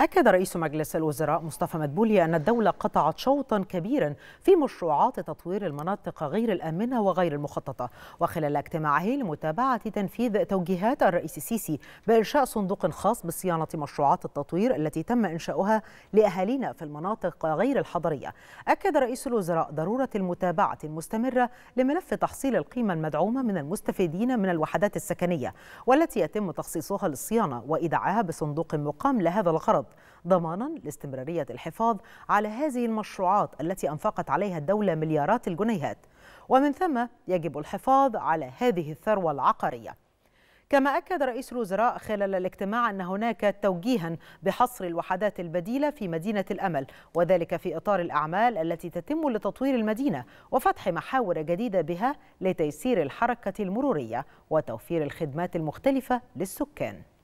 أكد رئيس مجلس الوزراء مصطفى مدبولي أن الدولة قطعت شوطا كبيرا في مشروعات تطوير المناطق غير الآمنة وغير المخططة وخلال اجتماعه لمتابعة تنفيذ توجيهات الرئيس السيسي بإنشاء صندوق خاص بصيانة مشروعات التطوير التي تم إنشاؤها لأهالينا في المناطق غير الحضرية أكد رئيس الوزراء ضرورة المتابعة المستمرة لملف تحصيل القيمة المدعومة من المستفيدين من الوحدات السكنية والتي يتم تخصيصها للصيانة وإيداعها بصندوق مقام لهذا الغرض الاقتصاد ضمانا لاستمرارية الحفاظ على هذه المشروعات التي أنفقت عليها الدولة مليارات الجنيهات ومن ثم يجب الحفاظ على هذه الثروة العقارية كما أكد رئيس الوزراء خلال الاجتماع أن هناك توجيها بحصر الوحدات البديلة في مدينة الأمل وذلك في إطار الأعمال التي تتم لتطوير المدينة وفتح محاور جديدة بها لتيسير الحركة المرورية وتوفير الخدمات المختلفة للسكان